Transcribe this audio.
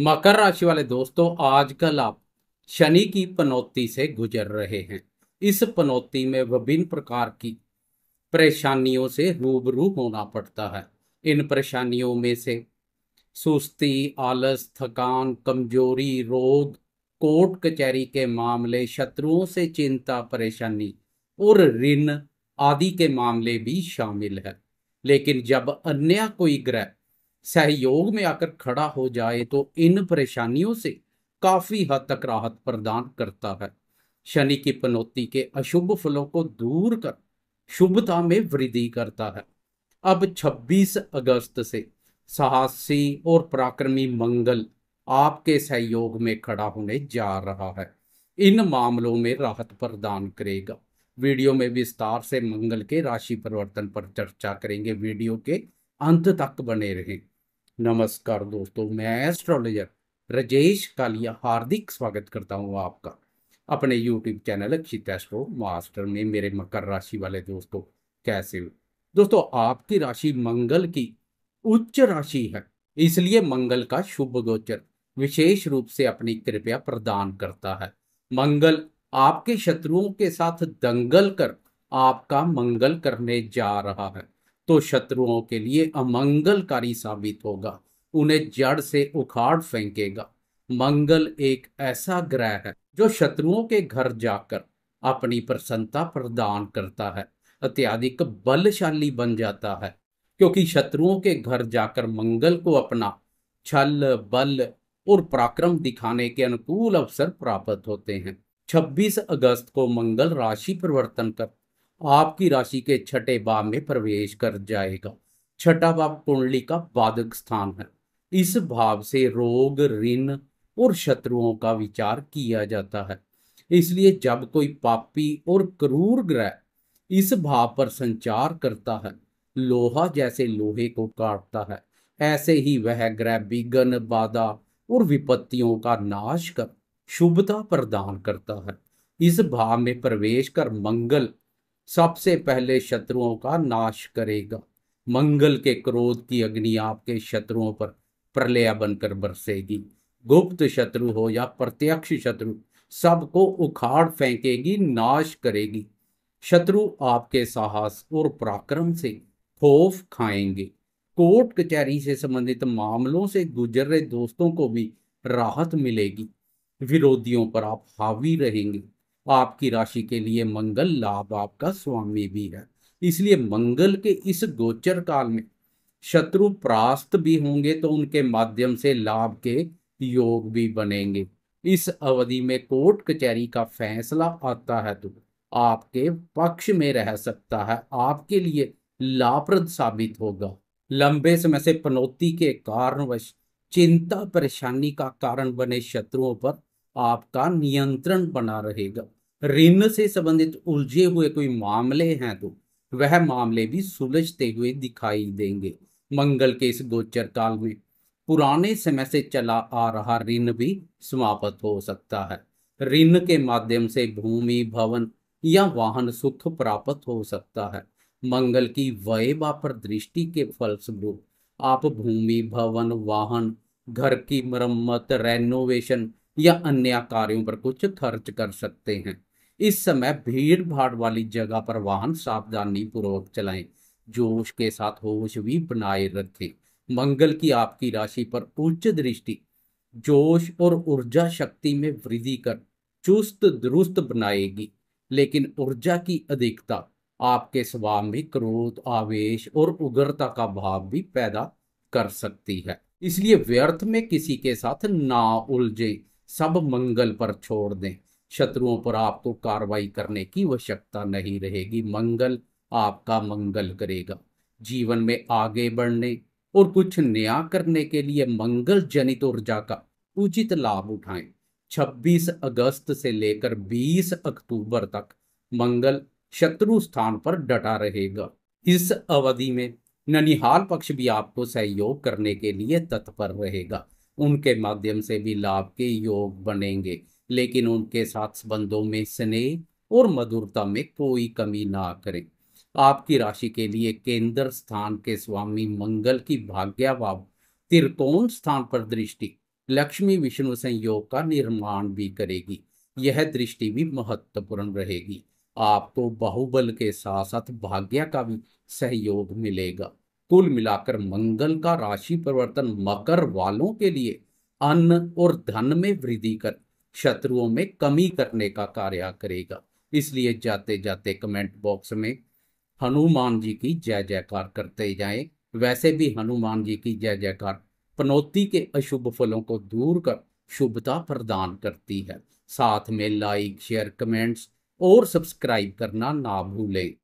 मकर राशि वाले दोस्तों आजकल आप शनि की पनौती से गुजर रहे हैं इस पनौती में विभिन्न प्रकार की परेशानियों से रूबरू होना पड़ता है इन परेशानियों में से सुस्ती आलस थकान कमजोरी रोग कोर्ट कचहरी के मामले शत्रुओं से चिंता परेशानी और ऋण आदि के मामले भी शामिल है लेकिन जब अन्य कोई ग्रह सहयोग में आकर खड़ा हो जाए तो इन परेशानियों से काफी हद तक राहत प्रदान करता है शनि की पनौती के अशुभ फलों को दूर कर शुभता में वृद्धि करता है अब 26 अगस्त से साहसी और पराक्रमी मंगल आपके सहयोग में खड़ा होने जा रहा है इन मामलों में राहत प्रदान करेगा वीडियो में विस्तार से मंगल के राशि परिवर्तन पर चर्चा करेंगे वीडियो के अंत तक बने रहें नमस्कार दोस्तों मैं एस्ट्रोलॉजर रजेश कालिया हार्दिक स्वागत करता हूं आपका अपने YouTube channel Akshit astro master में मेरे मकर राशि वाले दोस्तों कैसे हो दोस्तों आपकी राशि मंगल की उच्च राशि है इसलिए मंगल का शुभ गोचर विशेष रूप से अपनी कृपया प्रदान करता है मंगल आपके शत्रुओं के साथ दंगल कर आपका मंगल करने जा रहा है तो शत्रुओं के लिए अमंगलकारी साबित होगा उन्हें जड़ से उखाड़ फेंकेगा मंगल एक ऐसा ग्रह है जो शत्रुओं के घर जाकर अपनी प्रसन्नता प्रदान करता है अत्याधिक बलशाली बन जाता है क्योंकि शत्रुओं के घर जाकर मंगल को अपना छल बल और पराक्रम दिखाने के अनुकूल अवसर प्राप्त होते हैं 26 अगस्त को मंगल राशि परिवर्तन कर आपकी राशि के छठे भाव में प्रवेश कर जाएगा छठा भाव कुंडली का बाधक स्थान है इस भाव से रोग ऋण और शत्रुओं का विचार किया जाता है इसलिए जब कोई पापी और क्रूर ग्रह इस भाव पर संचार करता है लोहा जैसे लोहे को काटता है ऐसे ही वह ग्रह विघन बाधा और विपत्तियों का नाश कर शुभता प्रदान करता है इस भाव में प्रवेश कर मंगल सबसे पहले शत्रुओं का नाश करेगा मंगल के क्रोध की अग्नि आपके शत्रुओं पर प्रलय बनकर बरसेगी गुप्त शत्रु हो या प्रत्यक्ष शत्रु सबको उखाड़ फेंकेगी नाश करेगी शत्रु आपके साहस और पराक्रम से खौफ खाएंगे कोर्ट कचहरी से संबंधित मामलों से गुजर रहे दोस्तों को भी राहत मिलेगी विरोधियों पर आप हावी रहेंगे आपकी राशि के लिए मंगल लाभ आपका स्वामी भी है इसलिए मंगल के इस गोचर काल में शत्रु प्रास्त भी होंगे तो उनके माध्यम से लाभ के योग भी बनेंगे इस अवधि में कोर्ट कचहरी का फैसला आता है तो आपके पक्ष में रह सकता है आपके लिए लाभप्रद साबित होगा लंबे समय से पनौती के कारणवश चिंता परेशानी का कारण बने शत्रुओं पर आपका नियंत्रण बना रहेगा ऋण से संबंधित उलझे हुए कोई मामले हैं तो वह मामले भी सुलझते हुए दिखाई देंगे मंगल के इस गोचर काल में पुराने समय से चला आ रहा ऋण भी समाप्त हो सकता है ऋण के माध्यम से भूमि भवन या वाहन सुख प्राप्त हो सकता है मंगल की वय बापर दृष्टि के फलस्वरूप आप भूमि भवन वाहन घर की मरम्मत रेनोवेशन या अन्य कार्यों पर कुछ खर्च कर सकते हैं इस समय भीड़ भाड़ वाली जगह पर वाहन सावधानी पूर्वक चलाएं जोश के साथ होश भी बनाए रखें मंगल की आपकी राशि पर उच्च दृष्टि जोश और ऊर्जा शक्ति में वृद्धि कर चुस्त दुरुस्त बनाएगी लेकिन ऊर्जा की अधिकता आपके स्वभाव में क्रोध आवेश और उग्रता का भाव भी पैदा कर सकती है इसलिए व्यर्थ में किसी के साथ ना उलझे सब मंगल पर छोड़ दें शत्रुओं पर आपको तो कार्रवाई करने की आवश्यकता नहीं रहेगी मंगल आपका मंगल करेगा जीवन में आगे बढ़ने और कुछ नया करने के लिए मंगल जनित ऊर्जा का उचित लाभ उठाएं 26 अगस्त से लेकर 20 अक्टूबर तक मंगल शत्रु स्थान पर डटा रहेगा इस अवधि में ननिहाल पक्ष भी आपको सहयोग करने के लिए तत्पर रहेगा उनके माध्यम से भी लाभ के योग बनेंगे लेकिन उनके साथ संबंधों में स्नेह और मधुरता में कोई कमी ना करें आपकी राशि के लिए केंद्र स्थान के स्वामी मंगल की भाव त्रिकोण स्थान पर दृष्टि लक्ष्मी विष्णु संयोग का निर्माण भी करेगी यह दृष्टि भी महत्वपूर्ण रहेगी आपको बाहुबल के साथ साथ भाग्य का भी सहयोग मिलेगा कुल मिलाकर मंगल का राशि परिवर्तन मकर वालों के लिए अन्न और धन में वृद्धि कर शत्रुओं में कमी करने का कार्य करेगा इसलिए जाते जाते कमेंट बॉक्स में हनुमान जी की जय जयकार करते जाए वैसे भी हनुमान जी की जय जयकार पनौती के अशुभ फलों को दूर कर शुभता प्रदान करती है साथ में लाइक शेयर कमेंट्स और सब्सक्राइब करना ना भूलें